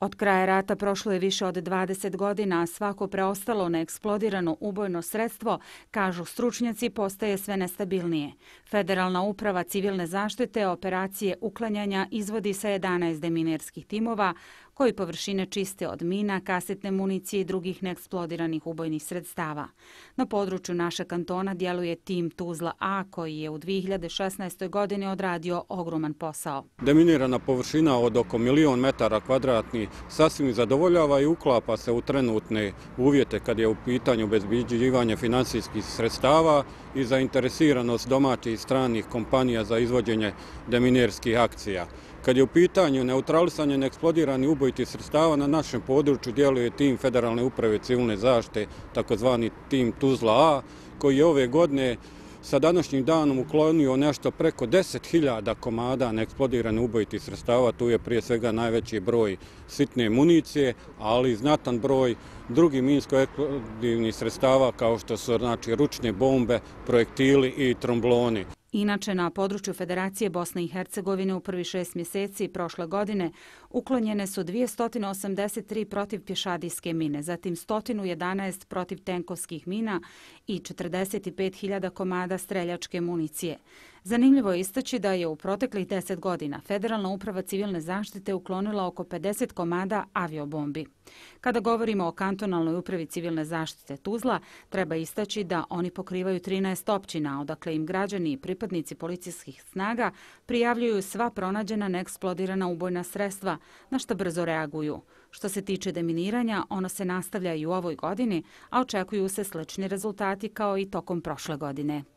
Od kraja rata prošlo je više od 20 godina, a svako preostalo neeksplodirano ubojno sredstvo, kažu stručnjaci, postaje sve nestabilnije. Federalna uprava civilne zaštite operacije uklanjanja izvodi sa 11 deminerskih timova, koji površine čiste od mina, kasetne municije i drugih neeksplodiranih ubojnih sredstava. Na području naše kantona djeluje tim Tuzla A, koji je u 2016. godini odradio ogroman posao. Deminirana površina od oko milion metara kvadratni sasvim zadovoljava i uklapa se u trenutne uvjete kad je u pitanju bezbiđivanja financijskih sredstava i zainteresiranost domaćih i stranih kompanija za izvođenje deminerskih akcija. Kad je u pitanju neutralisanje neeksplodirani ubojiti sredstava na našem području, djeluje tim Federalne uprave civilne zašte, takozvani tim Tuzla A, koji je ove godine sa današnjim danom uklonio nešto preko 10.000 komada neeksplodirane ubojiti sredstava. Tu je prije svega najveći broj sitne municije, ali i znatan broj drugih minsko-eksplodivnih sredstava kao što su znači, ručne bombe, projektili i tromboni. Inače, na području Federacije Bosne i Hercegovine u prvi šest mjeseci prošle godine uklonjene su 283 protiv pješadijske mine, zatim 111 protiv tenkovskih mina i 45.000 komada streljačke municije. Zanimljivo je istaći da je u proteklih 10 godina Federalna uprava civilne zaštite uklonila oko 50 komada aviobombi. Kada govorimo o kantonalnoj upravi civilne zaštite Tuzla, treba istaći da oni pokrivaju 13 općina, odakle im građani i pripadnici policijskih snaga prijavljuju sva pronađena neeksplodirana ubojna sredstva, na što brzo reaguju. Što se tiče deminiranja, ono se nastavlja i u ovoj godini, a očekuju se slični rezultati kao i tokom prošle godine.